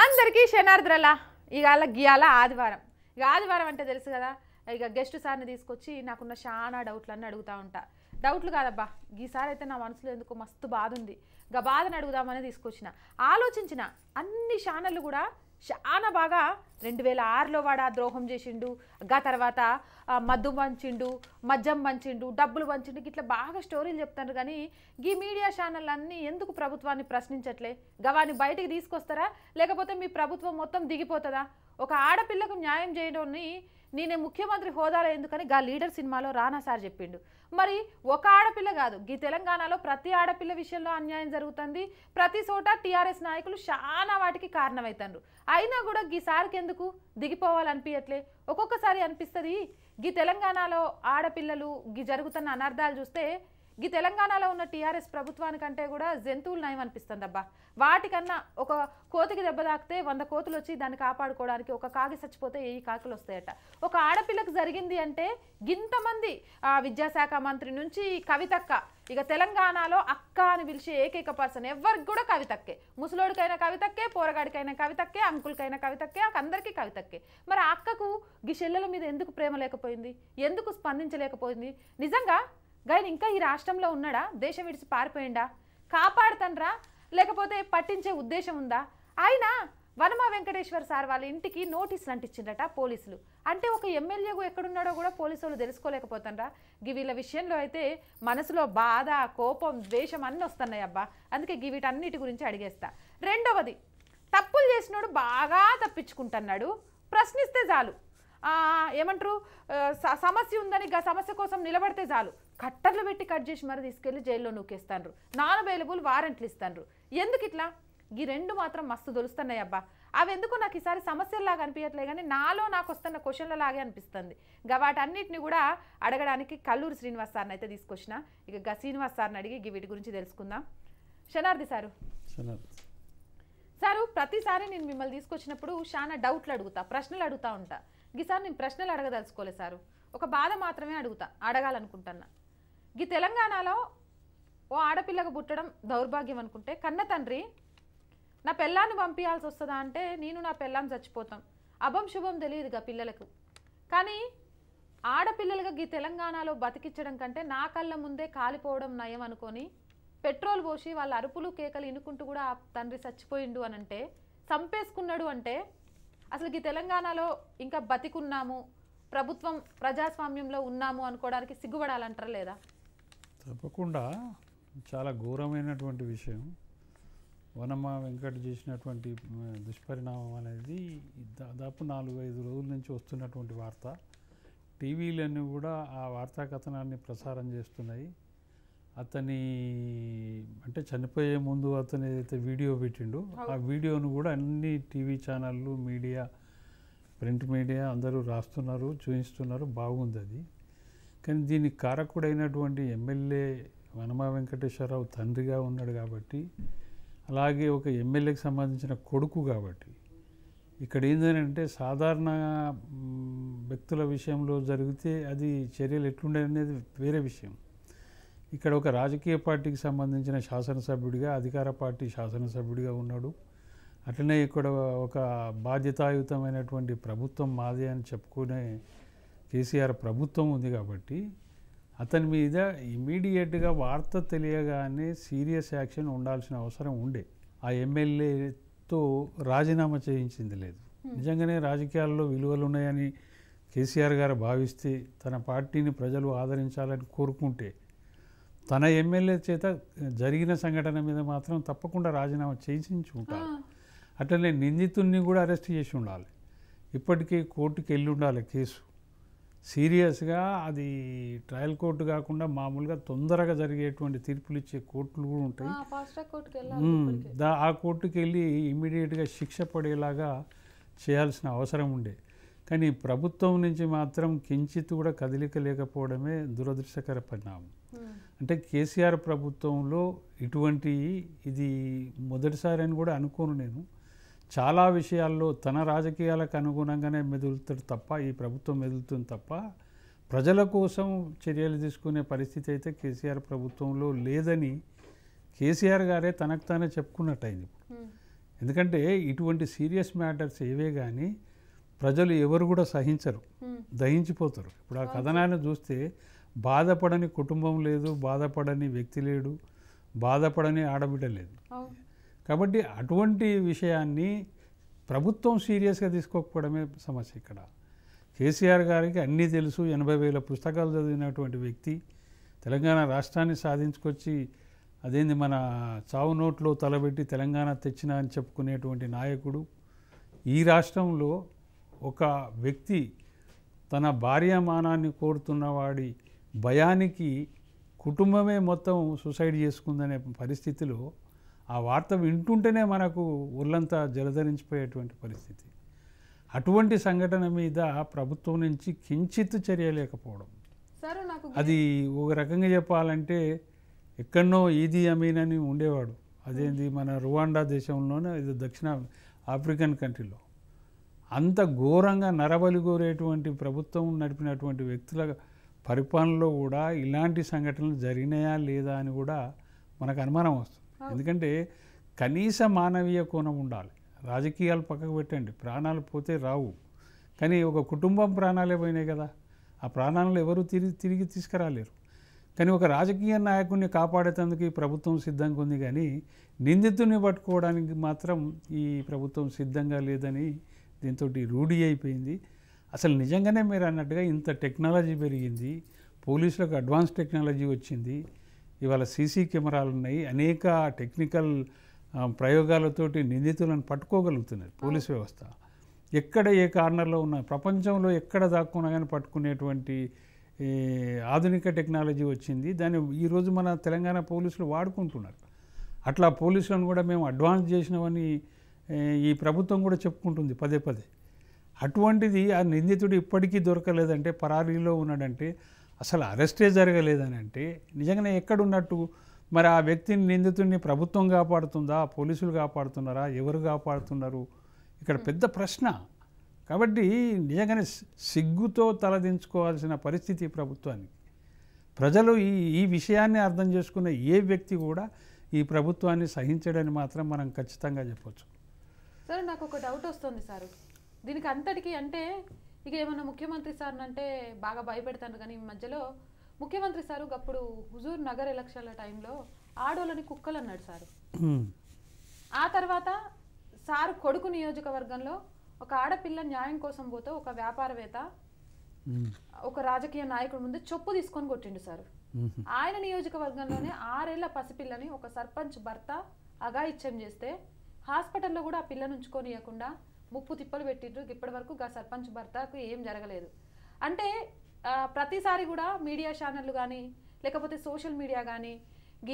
అందరికీ ఇక అలా గీయాల ఆదివారం ఇక ఆదివారం అంటే తెలుసు కదా ఇక గెస్ట్ సార్ని తీసుకొచ్చి నాకున్న చాలా డౌట్లన్నీ అడుగుతూ ఉంటా డౌట్లు కాదబ్బా ఈసారి అయితే నా మనసులో ఎందుకో మస్తు బాధ ఉంది ఇక బాధని అడుగుదామని తీసుకొచ్చిన ఆలోచించిన అన్ని ఛానళ్ళు కూడా చాలా బాగా రెండు వేల ఆరులో వాడు ఆ ద్రోహం చేసిండు ఆ తర్వాత మద్దు పంచిండు మద్యం పంచిండు డబ్బులు పంచిండు ఇట్లా బాగా స్టోరీలు చెప్తారు కానీ ఈ మీడియా ఛానల్ అన్నీ ఎందుకు ప్రభుత్వాన్ని ప్రశ్నించట్లే గవాన్ని బయటికి తీసుకొస్తారా లేకపోతే మీ ప్రభుత్వం మొత్తం దిగిపోతుందా ఒక ఆడపిల్లకు న్యాయం చేయడం నేనే ముఖ్యమంత్రి హోదాలో ఎందుకని గా లీడర్ సినిమాలో రానా సార్ చెప్పిండు మరి ఒక ఆడపిల్ల కాదు గీ తెలంగాణలో ప్రతి ఆడపిల్ల విషయంలో అన్యాయం జరుగుతుంది ప్రతి చోట టీఆర్ఎస్ నాయకులు చాలా వాటికి కారణమవుతారు అయినా కూడా గీ సార్కి ఎందుకు దిగిపోవాలనిపించట్లే ఒక్కొక్కసారి అనిపిస్తుంది గీ తెలంగాణలో ఆడపిల్లలు గీ జరుగుతున్న అనర్థాలు చూస్తే ఈ తెలంగాణలో ఉన్న టీఆర్ఎస్ ప్రభుత్వానికంటే కూడా జంతువులు నయం అనిపిస్తుంది అబ్బా వాటికన్నా ఒక కోతికి దెబ్బ తాకితే వంద కోతులు వచ్చి దాన్ని కాపాడుకోవడానికి ఒక కాకి చచ్చిపోతే ఏ కాకులు వస్తాయట ఒక ఆడపిల్లకు జరిగింది అంటే ఇంతమంది విద్యాశాఖ మంత్రి నుంచి కవితక్క ఇక తెలంగాణలో అక్క అని పిలిచే ఏకైక పర్సన్ ఎవరికి కూడా కవితక్కే ముసలోడికైనా కవితక్కే పోరగాడికైనా కవితక్కే అంకులకైనా కవితక్కే అందరికీ కవితక్కే మరి అక్కకు ఈ చెల్లెల మీద ఎందుకు ప్రేమ లేకపోయింది ఎందుకు స్పందించలేకపోయింది నిజంగా గాయన ఇంకా ఈ రాష్ట్రంలో ఉన్నాడా దేశం విడిచి పారిపోయిండా కాపాడుతాన్రా లేకపోతే పట్టించే ఉద్దేశం ఉందా ఆయన వనమా వెంకటేశ్వర సార్ వాళ్ళ ఇంటికి నోటీసులు అంటించిండట పోలీసులు అంటే ఒక ఎమ్మెల్యే ఎక్కడున్నాడో కూడా పోలీసు వాళ్ళు తెలుసుకోలేకపోతారా వీళ్ళ విషయంలో అయితే మనసులో బాధ కోపం ద్వేషం అన్నీ వస్తున్నాయి అబ్బా అందుకే వీటన్నిటి గురించి అడిగేస్తా రెండవది తప్పులు చేసినోడు బాగా తప్పించుకుంటున్నాడు ప్రశ్నిస్తే చాలు ఏమంటారు సమస్య ఉందని సమస్య కోసం నిలబడితే చాలు కట్టర్లు పెట్టి కట్ చేసి మరీ తీసుకెళ్లి జైల్లో నూకేస్తాండ్రు నాన్ అవైలబుల్ వారెంట్లు ఇస్తాండ్రు ఎందుకు ఇట్లా ఈ రెండు మాత్రం మస్తు దొలుస్తున్నాయి అబ్బా అవి ఎందుకు నాకు ఈసారి సమస్యల్లాగా అనిపించట్లే కానీ నాలో నాకు వస్తున్న క్వశ్చన్ల లాగే అనిపిస్తుంది ఇక వాటన్నిటిని కూడా అడగడానికి కల్లూరు శ్రీనివాస్ సార్ని అయితే తీసుకొచ్చిన ఇక గ శ్రీనివాస్ సార్ని అడిగి వీటి గురించి తెలుసుకుందాం శనార్ది సారు సారు ప్రతిసారి నేను మిమ్మల్ని తీసుకొచ్చినప్పుడు చాలా డౌట్లు అడుగుతా ప్రశ్నలు అడుగుతా ఉంటా ఈసారి నేను ప్రశ్నలు అడగదలుచుకోలే సారు ఒక బాధ మాత్రమే అడుగుతా అడగాలనుకుంటున్నా ఈ తెలంగాణలో ఓ ఆడపిల్లకు పుట్టడం దౌర్భాగ్యం అనుకుంటే కన్న తండ్రి నా పెళ్ళాన్ని పంపించాల్సి వస్తుందా అంటే నేను నా పెళ్ళాం చచ్చిపోతాం అభం శుభం తెలియదుగా పిల్లలకు కానీ ఆడపిల్లలుగా ఈ తెలంగాణలో బతికించడం కంటే నా కళ్ళ ముందే కాలిపోవడం నయం అనుకొని పెట్రోల్ పోసి వాళ్ళ అరుపులు కేకలు ఇనుకుంటూ కూడా ఆ తండ్రి చచ్చిపోయిండు అని అంటే చంపేసుకున్నాడు అంటే అసలు ఈ తెలంగాణలో ఇంకా బతికున్నాము ప్రభుత్వం ప్రజాస్వామ్యంలో ఉన్నాము అనుకోవడానికి సిగ్గుపడాలంటారా లేదా తప్పకుండా చాలా ఘోరమైనటువంటి విషయం వనమ వెంకట చేసినటువంటి దుష్పరిణామం అనేది దాదాపు నాలుగు ఐదు రోజుల నుంచి వస్తున్నటువంటి వార్త టీవీలన్నీ కూడా ఆ వార్తా కథనాన్ని ప్రసారం చేస్తున్నాయి అతని అంటే చనిపోయే ముందు అతను ఏదైతే వీడియో పెట్టిండో ఆ వీడియోను కూడా అన్ని టీవీ ఛానళ్ళు మీడియా ప్రింట్ మీడియా అందరూ రాస్తున్నారు చూపిస్తున్నారు బాగుంది అది కానీ దీనికి కారకుడైనటువంటి ఎమ్మెల్యే వనమా వెంకటేశ్వరరావు తండ్రిగా ఉన్నాడు కాబట్టి అలాగే ఒక ఎమ్మెల్యేకి సంబంధించిన కొడుకు కాబట్టి ఇక్కడ ఏంటంటే సాధారణ వ్యక్తుల విషయంలో జరిగితే అది చర్యలు ఎట్లుండే అనేది వేరే విషయం ఇక్కడ ఒక రాజకీయ పార్టీకి సంబంధించిన శాసనసభ్యుడిగా అధికార పార్టీ శాసనసభ్యుడిగా ఉన్నాడు అట్లనే ఇక్కడ ఒక బాధ్యతాయుతమైనటువంటి ప్రభుత్వం మాదే అని చెప్పుకునే కేసీఆర్ ప్రభుత్వం ఉంది కాబట్టి అతని మీద ఇమీడియట్గా వార్త తెలియగానే సీరియస్ యాక్షన్ ఉండాల్సిన అవసరం ఉండే ఆ ఎమ్మెల్యేతో రాజీనామా చేయించింది లేదు నిజంగానే రాజకీయాల్లో విలువలు ఉన్నాయని కేసీఆర్ గారు భావిస్తే తన పార్టీని ప్రజలు ఆదరించాలని కోరుకుంటే తన ఎమ్మెల్యే చేత జరిగిన సంఘటన మీద మాత్రం తప్పకుండా రాజీనామా చేయించు ఉంటారు అట్లనే నిందితుడిని కూడా అరెస్ట్ చేసి ఉండాలి ఇప్పటికీ కోర్టుకి వెళ్ళి ఉండాలి కేసు సీరియస్గా అది ట్రయల్ కోర్టు కాకుండా మామూలుగా తొందరగా జరిగేటువంటి తీర్పులు ఇచ్చే కోర్టులు కూడా ఉంటాయి దా ఆ కోర్టుకి వెళ్ళి ఇమీడియట్గా శిక్ష పడేలాగా చేయాల్సిన అవసరం ఉండే కానీ ప్రభుత్వం నుంచి మాత్రం కించిత్ కూడా కదలిక లేకపోవడమే దురదృష్టకర పరిణామం అంటే కేసీఆర్ ప్రభుత్వంలో ఇటువంటి ఇది మొదటిసారి అని కూడా అనుకోను నేను చాలా విషయాల్లో తన రాజకీయాలకు అనుగుణంగానే మెదులుతాడు తప్ప ఈ ప్రభుత్వం మెదులుతుంది తప్ప ప్రజల కోసం చర్యలు తీసుకునే పరిస్థితి అయితే కేసీఆర్ ప్రభుత్వంలో లేదని కేసీఆర్ గారే తనకు తానే చెప్పుకున్నట్టయింది ఎందుకంటే ఇటువంటి సీరియస్ మ్యాటర్స్ ఏవే కానీ ప్రజలు ఎవరు కూడా సహించరు దహించిపోతారు ఇప్పుడు ఆ కథనాన్ని చూస్తే బాధపడని కుటుంబం లేదు బాధపడని వ్యక్తి లేడు బాధపడని ఆడబిడ్డ లేదు కాబట్టి అటువంటి విషయాన్ని ప్రభుత్వం సీరియస్గా తీసుకోకపోవడమే సమస్య ఇక్కడ కేసీఆర్ గారికి అన్నీ తెలుసు ఎనభై వేల పుస్తకాలు చదివినటువంటి వ్యక్తి తెలంగాణ రాష్ట్రాన్ని సాధించుకొచ్చి అదేంది మన చావు నోట్లో తలబెట్టి తెలంగాణ తెచ్చిన అని చెప్పుకునేటువంటి నాయకుడు ఈ రాష్ట్రంలో ఒక వ్యక్తి తన భార్యమానాన్ని కోరుతున్నవాడి భయానికి కుటుంబమే మొత్తం సూసైడ్ చేసుకుందనే పరిస్థితిలో ఆ వార్త వింటుంటేనే మనకు ఒళ్ళంతా జలధరించిపోయేటువంటి పరిస్థితి అటువంటి సంఘటన మీద ప్రభుత్వం నుంచి కించిత్ చర్య లేకపోవడం అది ఒక రకంగా చెప్పాలంటే ఎక్కడో ఈది అమీన్ అని ఉండేవాడు అదేంది మన రువాండా దేశంలోనే ఇది దక్షిణ ఆఫ్రికన్ కంట్రీలో అంత ఘోరంగా నరబలి కోరేటువంటి ప్రభుత్వం నడిపినటువంటి వ్యక్తుల పరిపాలనలో కూడా ఇలాంటి సంఘటనలు జరిగినాయా లేదా అని కూడా మనకు అనుమానం వస్తుంది ఎందుకంటే కనీస మానవీయ కోణం ఉండాలి రాజకీయాలు పక్కకు పెట్టండి ప్రాణాలు పోతే రావు కానీ ఒక కుటుంబం ప్రాణాలే పోయినాయి కదా ఆ ప్రాణాలను ఎవరు తిరిగి తిరిగి తీసుకురాలేరు కానీ ఒక రాజకీయ నాయకుడిని కాపాడేటందుకు ఈ ప్రభుత్వం సిద్ధంగా ఉంది కానీ నిందితుని పట్టుకోవడానికి మాత్రం ఈ ప్రభుత్వం సిద్ధంగా లేదని దీంతో రూఢీ అయిపోయింది అసలు నిజంగానే మీరు అన్నట్టుగా ఇంత టెక్నాలజీ పెరిగింది పోలీసులకు అడ్వాన్స్ టెక్నాలజీ వచ్చింది ఇవాళ సీసీ కెమెరాలు ఉన్నాయి అనేక టెక్నికల్ ప్రయోగాలతోటి నిందితులను పట్టుకోగలుగుతున్నారు పోలీస్ వ్యవస్థ ఎక్కడ ఏ కార్నర్లో ఉన్నా ప్రపంచంలో ఎక్కడ దాక్కున్నా కానీ పట్టుకునేటువంటి ఆధునిక టెక్నాలజీ వచ్చింది దాన్ని ఈరోజు మన తెలంగాణ పోలీసులు వాడుకుంటున్నారు అట్లా పోలీసులను కూడా మేము అడ్వాన్స్ చేసినవని ఈ ప్రభుత్వం కూడా చెప్పుకుంటుంది పదే పదే అటువంటిది ఆ నిందితుడు ఇప్పటికీ దొరకలేదంటే పరారీలో ఉన్నాడంటే అసలు అరెస్టే జరగలేదని అంటే నిజంగానే ఎక్కడున్నట్టు మరి ఆ వ్యక్తిని నిందితుడిని ప్రభుత్వం కాపాడుతుందా పోలీసులు కాపాడుతున్నారా ఎవరు కాపాడుతున్నారు ఇక్కడ పెద్ద ప్రశ్న కాబట్టి నిజంగానే సిగ్గుతో తలదించుకోవాల్సిన పరిస్థితి ప్రభుత్వానికి ప్రజలు ఈ ఈ విషయాన్ని అర్థం చేసుకున్న ఏ వ్యక్తి కూడా ఈ ప్రభుత్వాన్ని సహించడని మాత్రం మనం ఖచ్చితంగా చెప్పవచ్చు సరే నాకు ఒక డౌట్ వస్తుంది సార్ దీనికి అంతటికీ అంటే ఇక ఏమన్నా ముఖ్యమంత్రి సార్ అంటే బాగా భయపెడతాను కానీ ఈ మధ్యలో ముఖ్యమంత్రి సారు అప్పుడు హుజూర్ నగర్ ఎలక్షన్ల టైంలో ఆడోళ్ళని కుక్కలు అన్నాడు సారు ఆ తర్వాత సారు కొడుకు నియోజకవర్గంలో ఒక ఆడపిల్ల న్యాయం కోసం పోతే ఒక వ్యాపారవేత్త ఒక రాజకీయ నాయకుడు ముందు చొప్పు తీసుకొని కొట్టిండు సారు ఆయన నియోజకవర్గంలోనే ఆరేళ్ల పసిపిల్లని ఒక సర్పంచ్ భర్త అగాయిత్యం చేస్తే హాస్పిటల్లో కూడా ఆ పిల్లను ఉంచుకొనియకుండా ముప్పు తిప్పలు పెట్టిండ్రు ఇప్పటి వరకు గా సర్పంచ్ భర్తకు ఏం జరగలేదు అంటే ప్రతిసారి కూడా మీడియా ఛానళ్ళు కానీ లేకపోతే సోషల్ మీడియా కానీ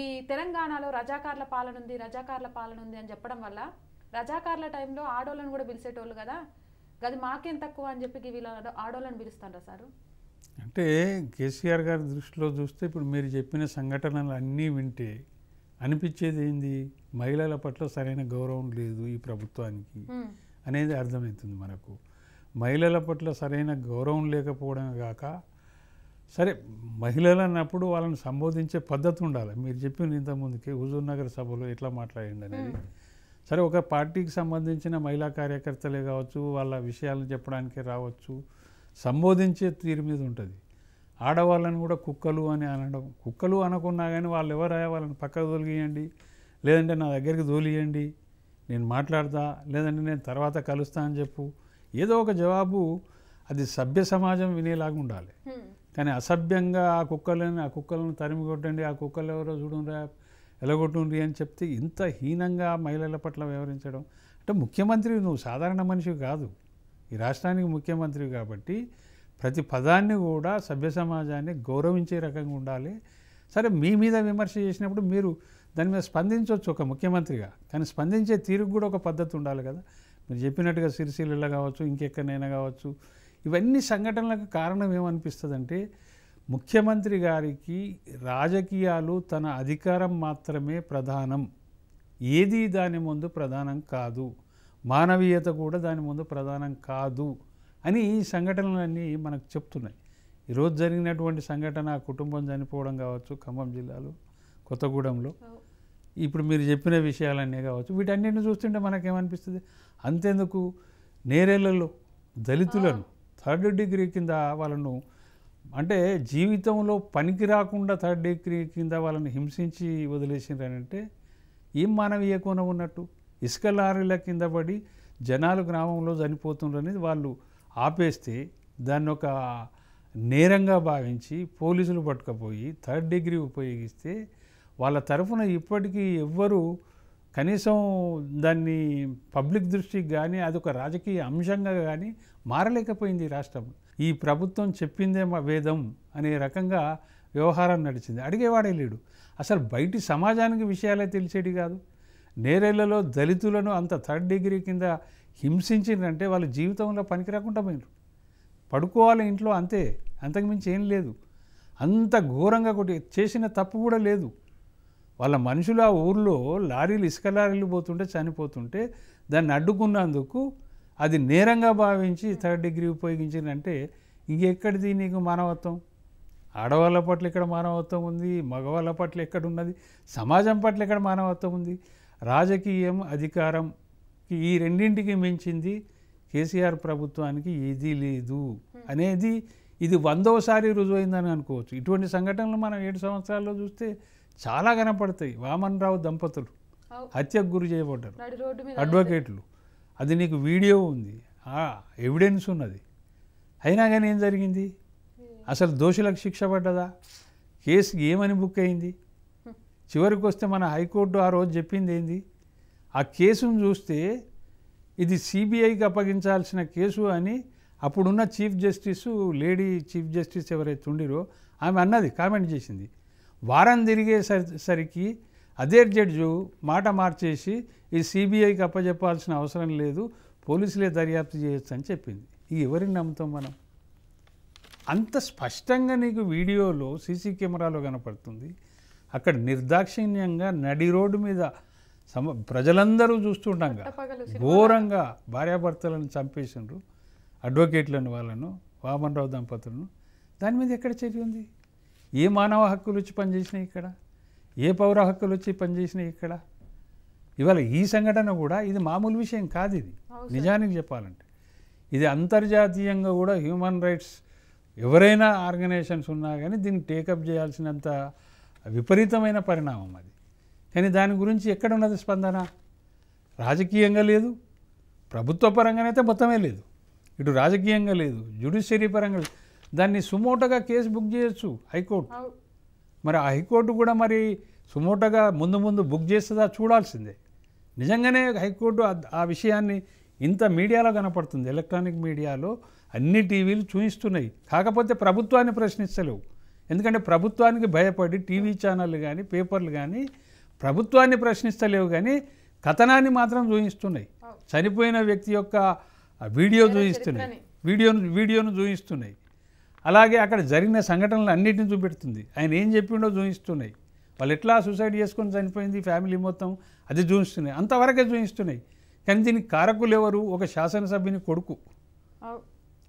ఈ తెలంగాణలో రజాకార్ల పాలన ఉంది రజాకార్ల పాలన ఉంది అని చెప్పడం వల్ల రజాకార్ల టైంలో ఆడోళ్ళను కూడా పిలిచేటోళ్ళు కదా గది మాకేం తక్కువ అని చెప్పి వీళ్ళ ఆడోళ్ళని పిలుస్తారా సారు అంటే కేసీఆర్ గారి దృష్టిలో చూస్తే ఇప్పుడు మీరు చెప్పిన సంఘటనలు అన్నీ వింటే అనిపించేది ఏంది మహిళల పట్ల సరైన గౌరవం లేదు ఈ ప్రభుత్వానికి అనేది అర్థమవుతుంది మనకు మహిళల పట్ల సరైన గౌరవం లేకపోవడమే కాక సరే మహిళలు అన్నప్పుడు వాళ్ళని సంబోధించే పద్ధతి ఉండాలి మీరు చెప్పింది ఇంతకుముందుకే హుజూర్ నగర్ సభలో ఎట్లా మాట్లాడండి అనేది సరే ఒక పార్టీకి సంబంధించిన మహిళా కార్యకర్తలే కావచ్చు వాళ్ళ విషయాలను చెప్పడానికి రావచ్చు సంబోధించే తీరు మీద ఉంటుంది ఆడవాళ్ళని కూడా కుక్కలు అని అనడం కుక్కలు అనకున్నా కానీ వాళ్ళు ఎవరు వాళ్ళని పక్కకు తొలగియండి లేదంటే నా దగ్గరికి తోలియండి నేను మాట్లాడతా లేదంటే నేను తర్వాత కలుస్తా అని చెప్పు ఏదో ఒక జవాబు అది సభ్య సమాజం వినేలాగా ఉండాలి కానీ అసభ్యంగా ఆ కుక్కలను ఆ కుక్కలను తరిమి కొట్టండి ఆ కుక్కలు ఎవరో చూడండిరా ఎలగొట్టుండ్రి అని చెప్తే ఇంత హీనంగా మహిళల పట్ల వ్యవహరించడం అంటే ముఖ్యమంత్రి నువ్వు సాధారణ మనిషి కాదు ఈ రాష్ట్రానికి ముఖ్యమంత్రి కాబట్టి ప్రతి పదాన్ని కూడా సభ్య సమాజాన్ని గౌరవించే రకంగా ఉండాలి సరే మీ మీద విమర్శ చేసినప్పుడు మీరు దాని మీద స్పందించవచ్చు ఒక ముఖ్యమంత్రిగా కానీ స్పందించే తీరుకు కూడా ఒక పద్ధతి ఉండాలి కదా మీరు చెప్పినట్టుగా సిరిసిల్లలో కావచ్చు ఇంకెక్కడైనా కావచ్చు ఇవన్నీ సంఘటనలకు కారణం ఏమనిపిస్తుందంటే ముఖ్యమంత్రి గారికి రాజకీయాలు తన అధికారం మాత్రమే ప్రధానం ఏది దాని ముందు ప్రధానం కాదు మానవీయత కూడా దాని ముందు ప్రధానం కాదు అని ఈ సంఘటనలన్నీ మనకు చెప్తున్నాయి ఈరోజు జరిగినటువంటి సంఘటన కుటుంబం చనిపోవడం కావచ్చు ఖమ్మం జిల్లాలో కొత్తగూడెంలో ఇప్పుడు మీరు చెప్పిన విషయాలన్నీ కావచ్చు వీటన్నిటిని చూస్తుంటే మనకేమనిపిస్తుంది అంతేందుకు నేరేళ్లలో దళితులను థర్డ్ డిగ్రీ కింద వాళ్ళను అంటే జీవితంలో పనికి రాకుండా థర్డ్ డిగ్రీ కింద వాళ్ళని హింసించి వదిలేసిండ్రనంటే ఏం మానవీయ కోణం ఉన్నట్టు ఇసుక లారీల కింద పడి జనాలు గ్రామంలో చనిపోతుండ్రనేది వాళ్ళు ఆపేస్తే దాన్ని ఒక నేరంగా భావించి పోలీసులు పట్టుకపోయి థర్డ్ డిగ్రీ ఉపయోగిస్తే వాళ్ళ తరఫున ఇప్పటికీ ఎవ్వరూ కనీసం దాన్ని పబ్లిక్ దృష్టికి కానీ అదొక రాజకీయ అంశంగా కానీ మారలేకపోయింది రాష్ట్రం ఈ ప్రభుత్వం చెప్పిందే మా వేదం అనే రకంగా వ్యవహారం నడిచింది అడిగేవాడే లేడు అసలు బయటి సమాజానికి విషయాలే తెలిసేది కాదు నేరేళ్లలో దళితులను అంత థర్డ్ డిగ్రీ కింద హింసించిందంటే వాళ్ళ జీవితంలో పనికి రాకుండా పోయినారు పడుకోవాలి ఇంట్లో అంతే అంతకుమించి ఏం లేదు అంత ఘోరంగా కొట్టి చేసిన తప్పు కూడా లేదు వాళ్ళ మనుషులు ఆ ఊర్లో లారీలు ఇసుక లారీలు పోతుంటే చనిపోతుంటే దాన్ని అడ్డుకున్నందుకు అది నేరంగా భావించి థర్డ్ డిగ్రీ ఉపయోగించిందంటే ఇంకెక్కడిది నీకు మానవత్వం ఆడవాళ్ళ పట్ల ఇక్కడ మానవత్వం ఉంది మగవాళ్ళ పట్ల ఎక్కడ ఉన్నది సమాజం పట్ల ఇక్కడ మానవత్వం ఉంది రాజకీయం అధికారం ఈ రెండింటికి మించింది కేసీఆర్ ప్రభుత్వానికి ఇది లేదు అనేది ఇది వందవసారి రుజువైందని అనుకోవచ్చు ఇటువంటి సంఘటనలు మనం ఏడు సంవత్సరాల్లో చూస్తే చాలా కనపడతాయి వామన్రావు దంపతులు హత్యకు గురి చేయబడ్డారు అడ్వకేట్లు అది నీకు వీడియో ఉంది ఎవిడెన్స్ ఉన్నది అయినా కానీ ఏం జరిగింది అసలు దోషులకు శిక్ష పడ్డదా కేసు ఏమని బుక్ అయింది చివరికి వస్తే మన హైకోర్టు ఆ రోజు చెప్పింది ఏంది ఆ కేసును చూస్తే ఇది సిబిఐకి అప్పగించాల్సిన కేసు అని అప్పుడున్న chief justice lady chief justice ఎవరైతే ఉండిరో ఆమె అన్నది కామెంట్ చేసింది వారం తిరిగేసరికి అదే జడ్జు మాట మార్చేసి ఈ సిబిఐకి అప్పజెప్పాల్సిన అవసరం లేదు పోలీసులే దర్యాప్తు చేయొచ్చు అని చెప్పింది ఇది ఎవరిని నమ్ముతాం మనం అంత స్పష్టంగా నీకు వీడియోలో సీసీ కెమెరాలో కనపడుతుంది అక్కడ నిర్దాక్షిణ్యంగా నడి రోడ్డు మీద సమ ప్రజలందరూ చూస్తుండగా ఘోరంగా భార్యాభర్తలను చంపేసిండ్రు అడ్వకేట్లను వాళ్ళను రావు దంపతులను దాని మీద ఎక్కడ చర్య ఉంది ఏ మానవ హక్కులు వచ్చి పనిచేసినాయి ఇక్కడ ఏ పౌర హక్కులు వచ్చి పనిచేసినాయి ఇక్కడ ఇవాళ ఈ సంఘటన కూడా ఇది మామూలు విషయం కాదు ఇది నిజానికి చెప్పాలంటే ఇది అంతర్జాతీయంగా కూడా హ్యూమన్ రైట్స్ ఎవరైనా ఆర్గనైజేషన్స్ ఉన్నా కానీ దీన్ని టేకప్ చేయాల్సినంత విపరీతమైన పరిణామం అది కానీ దాని గురించి ఎక్కడ ఉన్నది స్పందన రాజకీయంగా లేదు ప్రభుత్వ పరంగానైతే మొత్తమే లేదు ఇటు రాజకీయంగా లేదు జ్యుడిషియరీ పరంగా లేదు దాన్ని సుమోటగా కేసు బుక్ చేయొచ్చు హైకోర్టు మరి ఆ హైకోర్టు కూడా మరి సుమోటగా ముందు ముందు బుక్ చేస్తుందా చూడాల్సిందే నిజంగానే హైకోర్టు ఆ విషయాన్ని ఇంత మీడియాలో కనపడుతుంది ఎలక్ట్రానిక్ మీడియాలో అన్ని టీవీలు చూపిస్తున్నాయి కాకపోతే ప్రభుత్వాన్ని ప్రశ్నించలేవు ఎందుకంటే ప్రభుత్వానికి భయపడి టీవీ ఛానళ్ళు కానీ పేపర్లు కానీ ప్రభుత్వాన్ని ప్రశ్నిస్తలేవు కానీ కథనాన్ని మాత్రం చూపిస్తున్నాయి చనిపోయిన వ్యక్తి యొక్క వీడియో చూపిస్తున్నాయి వీడియోను వీడియోను చూపిస్తున్నాయి అలాగే అక్కడ జరిగిన సంఘటనలు అన్నిటిని చూపెడుతుంది ఆయన ఏం చెప్పిండో చూపిస్తున్నాయి వాళ్ళు ఎట్లా సూసైడ్ చేసుకొని చనిపోయింది ఫ్యామిలీ మొత్తం అది చూపిస్తున్నాయి అంతవరకే చూపిస్తున్నాయి కానీ దీనికి కారకులు ఎవరు ఒక శాసనసభ్యుని కొడుకు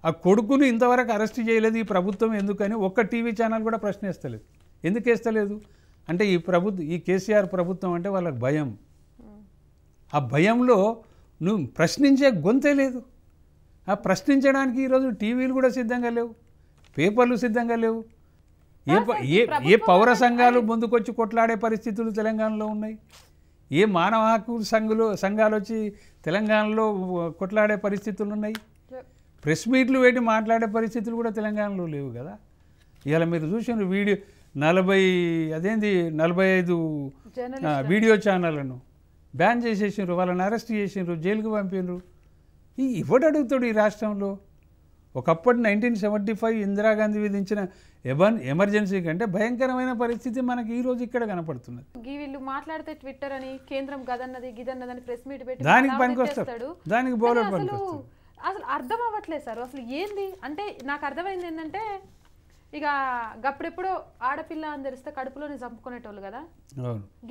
ఆ కొడుకును ఇంతవరకు అరెస్ట్ చేయలేదు ఈ ప్రభుత్వం ఎందుకని ఒక్క టీవీ ఛానల్ కూడా ప్రశ్నిస్తలేదు ఎందుకు వేస్తలేదు అంటే ఈ ప్రభుత్వం ఈ కేసీఆర్ ప్రభుత్వం అంటే వాళ్ళకి భయం ఆ భయంలో నువ్వు ప్రశ్నించే గొంతే లేదు ఆ ప్రశ్నించడానికి ఈరోజు టీవీలు కూడా సిద్ధంగా లేవు పేపర్లు సిద్ధంగా లేవు ఏ ఏ ఏ పౌర సంఘాలు ముందుకొచ్చి కొట్లాడే పరిస్థితులు తెలంగాణలో ఉన్నాయి ఏ మానవ హక్కుల సంఘులు సంఘాలు వచ్చి తెలంగాణలో కొట్లాడే పరిస్థితులు ఉన్నాయి ప్రెస్ మీట్లు పెట్టి మాట్లాడే పరిస్థితులు కూడా తెలంగాణలో లేవు కదా ఇవాళ మీరు చూసిన వీడియో నలభై అదేంది నలభై ఐదు వీడియో ఛానళ్ళను బ్యాన్ చేసేసినారు వాళ్ళని అరెస్ట్ చేసినారు జైలుకు పంపినారు ఇవ్వడడుగుతాడు ఈ రాష్ట్రంలో ఒకప్పటి నైన్టీన్ సెవెంటీ ఫైవ్ ఇందిరాగాంధీ విధించిన ఎబన్ ఎమర్జెన్సీ కంటే భయంకరమైన పరిస్థితి మనకి ఈ రోజు ఇక్కడ కనపడుతున్నది వీళ్ళు మాట్లాడితే ట్విట్టర్ అని కేంద్రం గదన్నది గిదన్నదని ప్రెస్ మీట్ పెట్టి దానికి పనికొస్తాడు దానికి బోలెడ్ పనికొస్తాడు అసలు అర్థం అవ్వట్లేదు సార్ అసలు ఏంది అంటే నాకు అర్థమైంది ఏంటంటే ఇక గప్పుడెప్పుడో ఆడపిల్ల అని తెలిస్తే కడుపులోని చంపుకునేటోళ్ళు కదా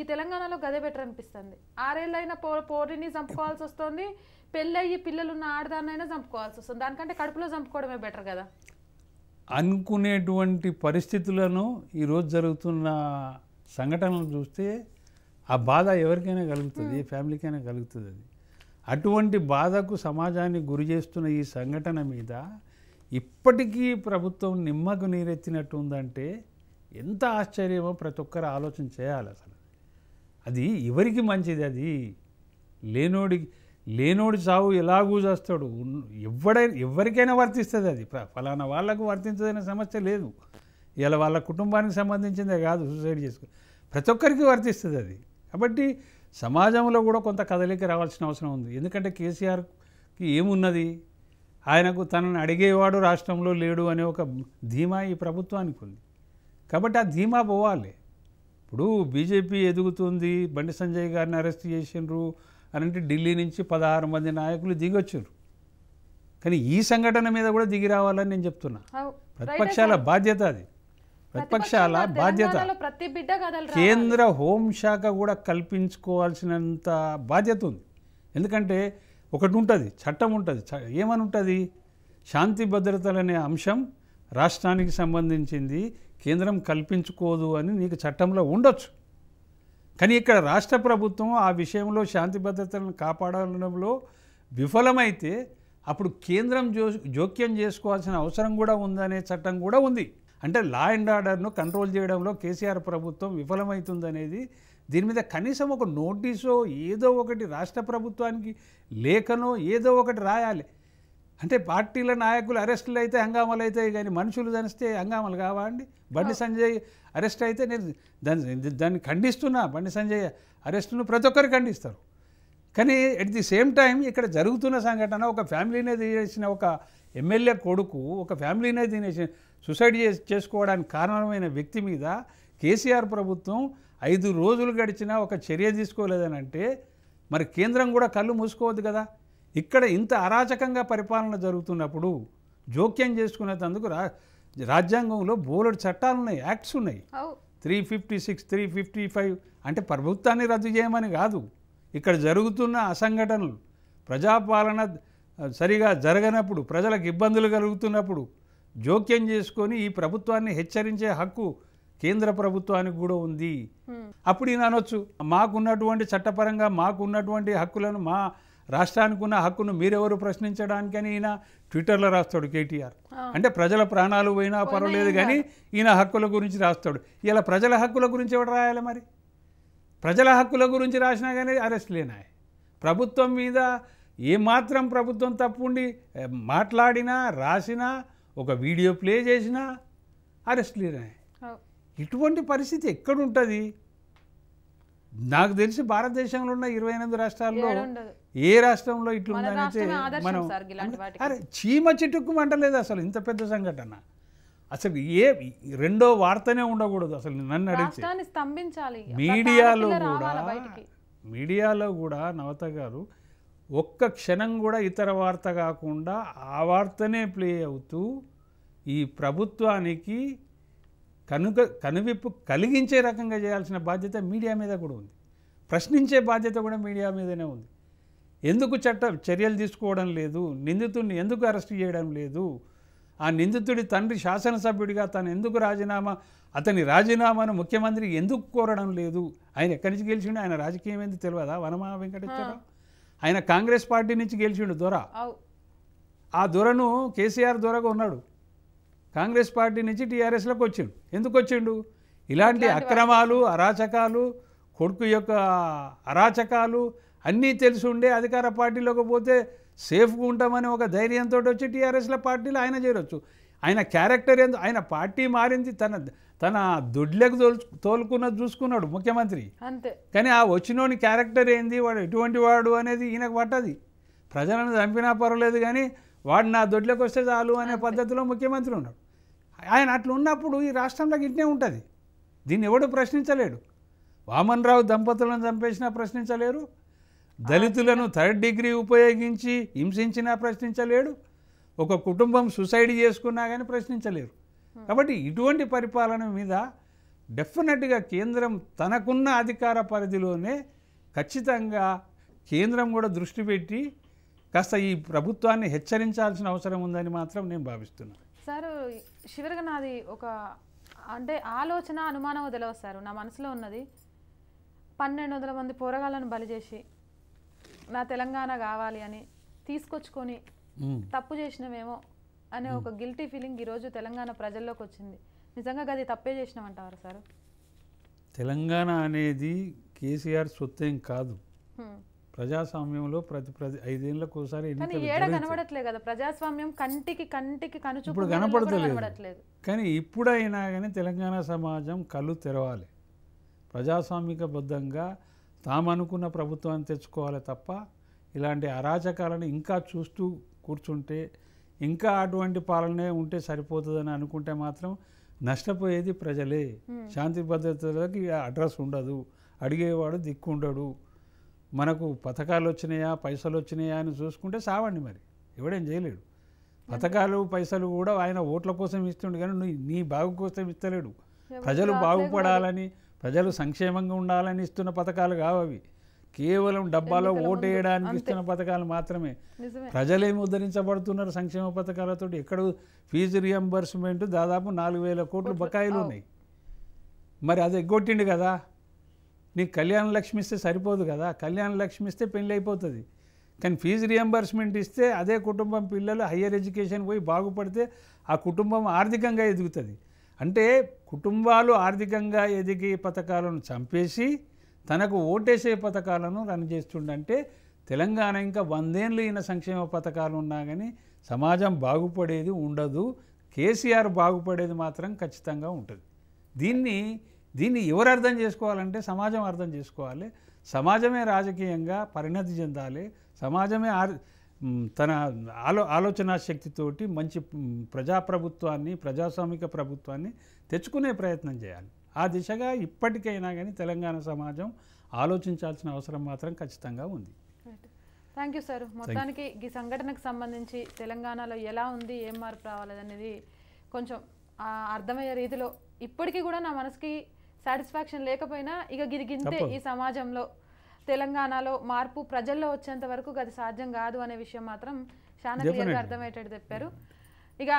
ఈ తెలంగాణలో గదే బెటర్ అనిపిస్తుంది ఆరేళ్ళైన పో పోరిని చంపుకోవాల్సి వస్తుంది పెళ్ళయ్యి పిల్లలు ఆడదాన్ని ఆడదాన్నైనా చంపుకోవాల్సి వస్తుంది దానికంటే కడుపులో చంపుకోవడమే బెటర్ కదా అనుకునేటువంటి పరిస్థితులను ఈరోజు జరుగుతున్న సంఘటనలు చూస్తే ఆ బాధ ఎవరికైనా కలుగుతుంది ఏ ఫ్యామిలీకైనా కలుగుతుంది అది అటువంటి బాధకు సమాజాన్ని గురి చేస్తున్న ఈ సంఘటన మీద ఇప్పటికీ ప్రభుత్వం నిమ్మకు నీరెత్తినట్టు ఉందంటే ఎంత ఆశ్చర్యమో ప్రతి ఒక్కరు ఆలోచన చేయాలి అసలు అది ఎవరికి మంచిది అది లేనోడికి లేనోడు చావు ఎలాగూ చేస్తాడు ఎవడైనా ఎవరికైనా వర్తిస్తుంది అది ఫలానా వాళ్ళకు వర్తించదనే సమస్య లేదు ఇలా వాళ్ళ కుటుంబానికి సంబంధించిందే కాదు సూసైడ్ చేసుకో ప్రతి ఒక్కరికి వర్తిస్తుంది అది కాబట్టి సమాజంలో కూడా కొంత కదలిక రావాల్సిన అవసరం ఉంది ఎందుకంటే కేసీఆర్కి ఏమున్నది ఆయనకు తనను అడిగేవాడు రాష్ట్రంలో లేడు అనే ఒక ధీమా ఈ ప్రభుత్వానికి ఉంది కాబట్టి ఆ ధీమా పోవాలి ఇప్పుడు బీజేపీ ఎదుగుతుంది బండి సంజయ్ గారిని అరెస్ట్ చేసినారు అని అంటే ఢిల్లీ నుంచి పదహారు మంది నాయకులు వచ్చారు కానీ ఈ సంఘటన మీద కూడా దిగి రావాలని నేను చెప్తున్నా ప్రతిపక్షాల బాధ్యత అది ప్రతిపక్షాల బాధ్యత కేంద్ర హోంశాఖ కూడా కల్పించుకోవాల్సినంత బాధ్యత ఉంది ఎందుకంటే ఒకటి ఉంటుంది చట్టం ఉంటుంది ఏమని ఉంటుంది శాంతి భద్రతలనే అంశం రాష్ట్రానికి సంబంధించింది కేంద్రం కల్పించుకోదు అని నీకు చట్టంలో ఉండొచ్చు కానీ ఇక్కడ రాష్ట్ర ప్రభుత్వం ఆ విషయంలో శాంతి భద్రతలను కాపాడడంలో విఫలమైతే అప్పుడు కేంద్రం జో జోక్యం చేసుకోవాల్సిన అవసరం కూడా ఉందనే చట్టం కూడా ఉంది అంటే లా అండ్ ఆర్డర్ను కంట్రోల్ చేయడంలో కేసీఆర్ ప్రభుత్వం విఫలమవుతుందనేది దీని మీద కనీసం ఒక నోటీసో ఏదో ఒకటి రాష్ట్ర ప్రభుత్వానికి లేఖనో ఏదో ఒకటి రాయాలి అంటే పార్టీల నాయకులు అరెస్టులు అయితే హంగామాలు అవుతాయి కానీ మనుషులు దనిస్తే హంగామాలు కావా అండి బండి సంజయ్ అరెస్ట్ అయితే నేను దాన్ని దాన్ని ఖండిస్తున్నా బండి సంజయ్ అరెస్టును ప్రతి ఒక్కరు ఖండిస్తారు కానీ అట్ ది సేమ్ టైం ఇక్కడ జరుగుతున్న సంఘటన ఒక ఫ్యామిలీనే తినేసిన ఒక ఎమ్మెల్యే కొడుకు ఒక ఫ్యామిలీనే తినేసిన సుసైడ్ చేసుకోవడానికి కారణమైన వ్యక్తి మీద కేసీఆర్ ప్రభుత్వం ఐదు రోజులు గడిచినా ఒక చర్య తీసుకోలేదని అంటే మరి కేంద్రం కూడా కళ్ళు మూసుకోవద్దు కదా ఇక్కడ ఇంత అరాచకంగా పరిపాలన జరుగుతున్నప్పుడు జోక్యం చేసుకునేందుకు రా రాజ్యాంగంలో బోలెడు చట్టాలు ఉన్నాయి యాక్ట్స్ ఉన్నాయి three fifty six three fifty five అంటే ప్రభుత్వాన్ని రద్దు చేయమని కాదు ఇక్కడ జరుగుతున్న అసంఘటనలు ప్రజాపాలన సరిగా జరగనప్పుడు ప్రజలకు ఇబ్బందులు కలుగుతున్నప్పుడు జోక్యం చేసుకొని ఈ ప్రభుత్వాన్ని హెచ్చరించే హక్కు కేంద్ర ప్రభుత్వానికి కూడా ఉంది అప్పుడు ఈయన అనొచ్చు మాకున్నటువంటి చట్టపరంగా మాకున్నటువంటి హక్కులను మా రాష్ట్రానికి ఉన్న హక్కును మీరెవరు ప్రశ్నించడానికని ఈయన ట్విట్టర్లో రాస్తాడు కేటీఆర్ అంటే ప్రజల ప్రాణాలు పోయినా పర్వాలేదు కానీ ఈయన హక్కుల గురించి రాస్తాడు ఇలా ప్రజల హక్కుల గురించి ఎవరు రాయాలి మరి ప్రజల హక్కుల గురించి రాసినా కానీ అరెస్ట్ లేనాయి ప్రభుత్వం మీద ఏమాత్రం ప్రభుత్వం తప్పు ఉండి మాట్లాడినా రాసినా ఒక వీడియో ప్లే చేసినా అరెస్ట్ లేనాయి ఇటువంటి పరిస్థితి ఎక్కడుంటుంది నాకు తెలిసి భారతదేశంలో ఉన్న ఇరవై ఎనిమిది రాష్ట్రాల్లో ఏ రాష్ట్రంలో ఇట్లుందనైతే మనం అరే చీమ చిటుక్కు మంటలేదు అసలు ఇంత పెద్ద సంఘటన అసలు ఏ రెండో వార్తనే ఉండకూడదు అసలు నన్ను అడిగితే స్తంభించాలి మీడియాలో కూడా మీడియాలో కూడా నవత గారు ఒక్క క్షణం కూడా ఇతర వార్త కాకుండా ఆ వార్తనే ప్లే అవుతూ ఈ ప్రభుత్వానికి కనుక కనువిప్పు కలిగించే రకంగా చేయాల్సిన బాధ్యత మీడియా మీద కూడా ఉంది ప్రశ్నించే బాధ్యత కూడా మీడియా మీదనే ఉంది ఎందుకు చట్ట చర్యలు తీసుకోవడం లేదు నిందితుడిని ఎందుకు అరెస్ట్ చేయడం లేదు ఆ నిందితుడి తండ్రి శాసనసభ్యుడిగా తను ఎందుకు రాజీనామా అతని రాజీనామాను ముఖ్యమంత్రి ఎందుకు కోరడం లేదు ఆయన ఎక్కడి నుంచి గెలిచిండు ఆయన రాజకీయం ఏంది తెలియదా వనమా వెంకటేశ్వర ఆయన కాంగ్రెస్ పార్టీ నుంచి గెలిచిండు దొర ఆ దొరను కేసీఆర్ దొరగా ఉన్నాడు కాంగ్రెస్ పార్టీ నుంచి టీఆర్ఎస్లోకి వచ్చిండు ఎందుకు వచ్చిండు ఇలాంటి అక్రమాలు అరాచకాలు కొడుకు యొక్క అరాచకాలు అన్నీ తెలిసి ఉండే అధికార పార్టీలోకి పోతే సేఫ్గా ఉంటామని ఒక ధైర్యంతో వచ్చి టీఆర్ఎస్ల పార్టీలో ఆయన చేరొచ్చు ఆయన క్యారెక్టర్ ఏందో ఆయన పార్టీ మారింది తన తన దొడ్లకు తోలు తోలుకున్న చూసుకున్నాడు ముఖ్యమంత్రి అంతే కానీ ఆ వచ్చినోని క్యారెక్టర్ ఏంది వాడు ఎటువంటి వాడు అనేది ఈయనకు పట్టది ప్రజలను చంపినా పర్వాలేదు కానీ వాడు నా దొడ్లకు వస్తే చాలు అనే పద్ధతిలో ముఖ్యమంత్రి ఉన్నాడు ఆయన అట్లా ఉన్నప్పుడు ఈ రాష్ట్రంలో ఇట్నే ఉంటుంది దీన్ని ఎవడు ప్రశ్నించలేడు వామన్ రావు దంపతులను చంపేసినా ప్రశ్నించలేరు దళితులను థర్డ్ డిగ్రీ ఉపయోగించి హింసించినా ప్రశ్నించలేడు ఒక కుటుంబం సుసైడ్ చేసుకున్నా కానీ ప్రశ్నించలేరు కాబట్టి ఇటువంటి పరిపాలన మీద డెఫినెట్గా కేంద్రం తనకున్న అధికార పరిధిలోనే ఖచ్చితంగా కేంద్రం కూడా దృష్టి పెట్టి కాస్త ఈ ప్రభుత్వాన్ని హెచ్చరించాల్సిన అవసరం ఉందని మాత్రం నేను భావిస్తున్నాను సార్ చివరిగా నాది ఒక అంటే ఆలోచన అనుమానం సార్ నా మనసులో ఉన్నది పన్నెండు వందల మంది పోరగాళ్ళను బలి చేసి నా తెలంగాణ కావాలి అని తీసుకొచ్చుకొని తప్పు చేసినవేమో అనే ఒక గిల్టీ ఫీలింగ్ ఈరోజు తెలంగాణ ప్రజల్లోకి వచ్చింది నిజంగా అది తప్పే చేసినామంటారు సార్ తెలంగాణ అనేది కేసీఆర్ సొత్తేం కాదు ప్రజాస్వామ్యంలో ప్రతి ప్రతి ఐదేళ్లకు ఒకసారి ఏడ కనబడట్లేదు కదా ప్రజాస్వామ్యం కంటికి కంటికి ఇప్పుడు కనపడతలేదు కానీ ఇప్పుడైనా కానీ తెలంగాణ సమాజం కళ్ళు తెరవాలి బద్ధంగా తాము అనుకున్న ప్రభుత్వాన్ని తెచ్చుకోవాలి తప్ప ఇలాంటి అరాచకాలను ఇంకా చూస్తూ కూర్చుంటే ఇంకా అటువంటి పాలనే ఉంటే సరిపోతుందని అనుకుంటే మాత్రం నష్టపోయేది ప్రజలే శాంతి భద్రతలకి అడ్రస్ ఉండదు అడిగేవాడు దిక్కుండడు మనకు పథకాలు వచ్చినాయా పైసలు వచ్చినాయా అని చూసుకుంటే సావండి మరి ఎవడేం చేయలేడు పథకాలు పైసలు కూడా ఆయన ఓట్ల కోసం ఇస్తుండే కానీ నీ బాగు కోసం ఇస్తలేడు ప్రజలు బాగుపడాలని ప్రజలు సంక్షేమంగా ఉండాలని ఇస్తున్న పథకాలు కావు అవి కేవలం డబ్బాలో ఓటేయడానికి ఇస్తున్న పథకాలు మాత్రమే ప్రజలేమి ఉద్ధరించబడుతున్నారు సంక్షేమ పథకాలతో ఎక్కడ ఫీజు రియంబర్స్మెంట్ దాదాపు నాలుగు వేల కోట్లు బకాయిలు ఉన్నాయి మరి అది ఎగ్గొట్టిండు కదా నీకు కళ్యాణ లక్ష్మి ఇస్తే సరిపోదు కదా కళ్యాణ లక్ష్మి ఇస్తే పెళ్ళి అయిపోతుంది కానీ ఫీజు రియంబర్స్మెంట్ ఇస్తే అదే కుటుంబం పిల్లలు హయ్యర్ ఎడ్యుకేషన్ పోయి బాగుపడితే ఆ కుటుంబం ఆర్థికంగా ఎదుగుతుంది అంటే కుటుంబాలు ఆర్థికంగా ఎదిగే పథకాలను చంపేసి తనకు ఓటేసే పథకాలను రన్ చేస్తుండంటే తెలంగాణ ఇంకా వందేళ్ళు అయిన సంక్షేమ పథకాలు ఉన్నా కానీ సమాజం బాగుపడేది ఉండదు కేసీఆర్ బాగుపడేది మాత్రం ఖచ్చితంగా ఉంటుంది దీన్ని దీన్ని ఎవరు అర్థం చేసుకోవాలంటే సమాజం అర్థం చేసుకోవాలి సమాజమే రాజకీయంగా పరిణతి చెందాలి సమాజమే తన ఆలో ఆలోచన శక్తితోటి మంచి ప్రజాప్రభుత్వాన్ని ప్రజాస్వామిక ప్రభుత్వాన్ని తెచ్చుకునే ప్రయత్నం చేయాలి ఆ దిశగా ఇప్పటికైనా కానీ తెలంగాణ సమాజం ఆలోచించాల్సిన అవసరం మాత్రం ఖచ్చితంగా ఉంది థ్యాంక్ యూ సార్ మొత్తానికి ఈ సంఘటనకు సంబంధించి తెలంగాణలో ఎలా ఉంది ఏం మార్పు రావాలనేది కొంచెం అర్థమయ్యే రీతిలో ఇప్పటికీ కూడా నా మనసుకి సాటిస్ఫాక్షన్ లేకపోయినా ఇక గిరిగింతే ఈ సమాజంలో తెలంగాణలో మార్పు ప్రజల్లో వచ్చేంత వరకు అది సాధ్యం కాదు అనే విషయం మాత్రం చాలా క్లియర్గా అర్థమయ్యేటట్టు చెప్పారు ఇక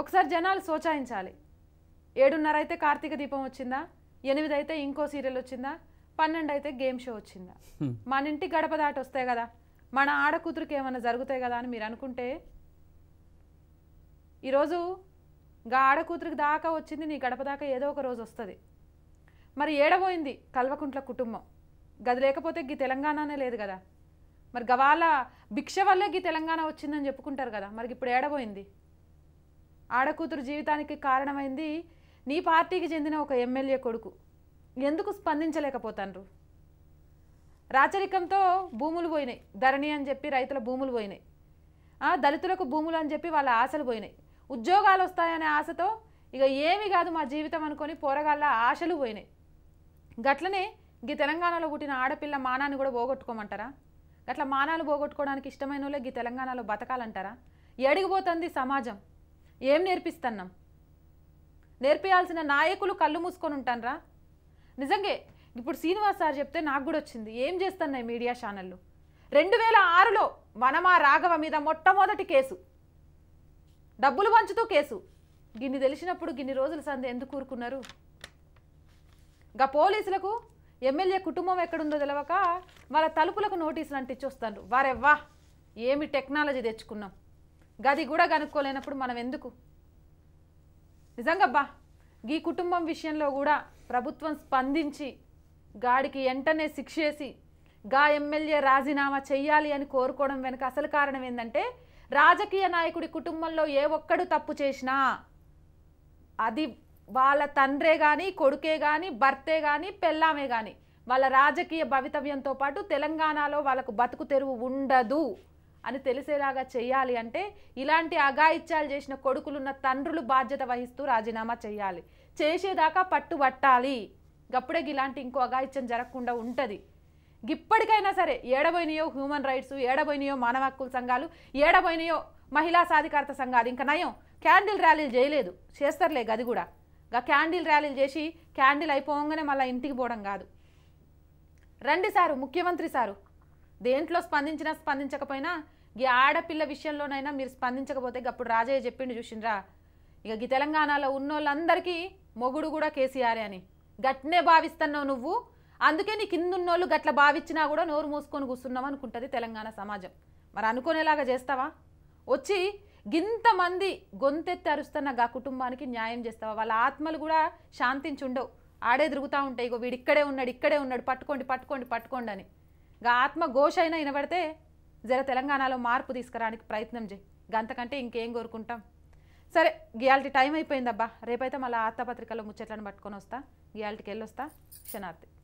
ఒకసారి జనాలు సోచాయించాలి ఏడున్నర అయితే కార్తీక దీపం వచ్చిందా ఎనిమిది అయితే ఇంకో సీరియల్ వచ్చిందా పన్నెండు అయితే గేమ్ షో వచ్చిందా hmm. మన ఇంటి గడప దాటి వస్తాయి కదా మన ఆడకూతురికి ఏమైనా జరుగుతాయి కదా అని మీరు అనుకుంటే ఈరోజు గా ఆడకూతురికి దాకా వచ్చింది నీ గడప దాకా ఏదో ఒక రోజు వస్తుంది మరి ఏడబోయింది కల్వకుంట్ల కుటుంబం గది లేకపోతే గీ తెలంగాణనే లేదు కదా మరి గవాల భిక్ష వల్లే గీ తెలంగాణ వచ్చిందని చెప్పుకుంటారు కదా మరి ఇప్పుడు ఏడబోయింది ఆడకూతురు జీవితానికి కారణమైంది నీ పార్టీకి చెందిన ఒక ఎమ్మెల్యే కొడుకు ఎందుకు స్పందించలేకపోతాన్రు రాచరికంతో భూములు పోయినాయి ధరణి అని చెప్పి రైతుల భూములు పోయినాయి దళితులకు భూములు అని చెప్పి వాళ్ళ ఆశలు పోయినాయి ఉద్యోగాలు వస్తాయనే ఆశతో ఇక ఏమి కాదు మా జీవితం అనుకొని పోరగాళ్ళ ఆశలు పోయినాయి గట్లనే గీ తెలంగాణలో పుట్టిన ఆడపిల్ల మానాన్ని కూడా పోగొట్టుకోమంటారా అట్లా మానాలు పోగొట్టుకోవడానికి ఇష్టమైన వాళ్ళే గీ తెలంగాణలో బతకాలంటారా ఎడిగిపోతుంది సమాజం ఏం నేర్పిస్తున్నాం నేర్పించాల్సిన నాయకులు కళ్ళు మూసుకొని ఉంటానరా నిజంగా ఇప్పుడు శ్రీనివాస్ సార్ చెప్తే నాకు కూడా వచ్చింది ఏం చేస్తున్నాయి మీడియా ఛానళ్ళు రెండు వేల ఆరులో వనమా రాఘవ మీద మొట్టమొదటి కేసు డబ్బులు పంచుతూ కేసు గిన్ని తెలిసినప్పుడు గిన్ని రోజుల సంది ఎందుకు కూరుకున్నారు గా పోలీసులకు ఎమ్మెల్యే కుటుంబం ఎక్కడుందో తెలవక వాళ్ళ తలుపులకు నోటీసులు అంటించొస్తాను వారెవ్వా ఏమి టెక్నాలజీ తెచ్చుకున్నాం గది కూడా కనుక్కోలేనప్పుడు మనం ఎందుకు నిజంగబ్బా ఈ కుటుంబం విషయంలో కూడా ప్రభుత్వం స్పందించి గాడికి వెంటనే శిక్షేసి గా ఎమ్మెల్యే రాజీనామా చెయ్యాలి అని కోరుకోవడం వెనుక అసలు కారణం ఏంటంటే రాజకీయ నాయకుడి కుటుంబంలో ఏ ఒక్కడు తప్పు చేసినా అది వాళ్ళ తండ్రే కానీ కొడుకే కానీ భర్తే కానీ పెళ్ళామే కానీ వాళ్ళ రాజకీయ భవితవ్యంతో పాటు తెలంగాణలో వాళ్ళకు బతుకు తెరువు ఉండదు అని తెలిసేలాగా చేయాలి అంటే ఇలాంటి అఘాయిత్యాలు చేసిన కొడుకులున్న తండ్రులు బాధ్యత వహిస్తూ రాజీనామా చేయాలి చేసేదాకా పట్టుబట్టాలి గప్పుడే ఇలాంటి ఇంకో అఘాయిత్యం జరగకుండా ఉంటుంది ఇప్పటికైనా సరే ఏడబోయినాయో హ్యూమన్ రైట్స్ ఏడబోయినాయో మానవ హక్కుల సంఘాలు ఏడబోయినాయో మహిళా సాధికారత సంఘాలు ఇంకా నయం క్యాండిల్ ర్యాలీలు చేయలేదు చేస్తారులే గది కూడా గా క్యాండిల్ ర్యాలీలు చేసి క్యాండిల్ అయిపోగానే మళ్ళీ ఇంటికి పోవడం కాదు రండి సారు ముఖ్యమంత్రి సారు దేంట్లో స్పందించినా స్పందించకపోయినా ఈ ఆడపిల్ల విషయంలోనైనా మీరు స్పందించకపోతే అప్పుడు రాజయ్య చెప్పిండు చూసిండ్రా ఇక ఈ తెలంగాణలో ఉన్నోళ్ళందరికీ మొగుడు కూడా కేసీఆర్ అని గట్నే భావిస్తున్నావు నువ్వు అందుకే నీ కింద ఉన్నోళ్ళు గట్ల భావించినా కూడా నోరు మూసుకొని కూర్చున్నావు అనుకుంటుంది తెలంగాణ సమాజం మరి అనుకునేలాగా చేస్తావా వచ్చి ఇంతమంది గొంతెత్తి అరుస్తున్న ఆ కుటుంబానికి న్యాయం చేస్తావా వాళ్ళ ఆత్మలు కూడా శాంతించుండవు ఆడే తిరుగుతూ ఉంటాయి ఇగో వీడు ఇక్కడే ఉన్నాడు ఇక్కడే ఉన్నాడు పట్టుకోండి పట్టుకోండి పట్టుకోండి అని ఇక ఆత్మ ఘోష అయినా వినబడితే జర తెలంగాణలో మార్పు తీసుకురానికి ప్రయత్నం చేయి గంతకంటే ఇంకేం కోరుకుంటాం సరే గియాల్టీ టైం అయిపోయిందబ్బా రేపైతే మళ్ళీ ఆత్మపత్రికలో ముచ్చట్లను పట్టుకొని వస్తా గియాల్టీకి వెళ్ళొస్తా క్షణార్థి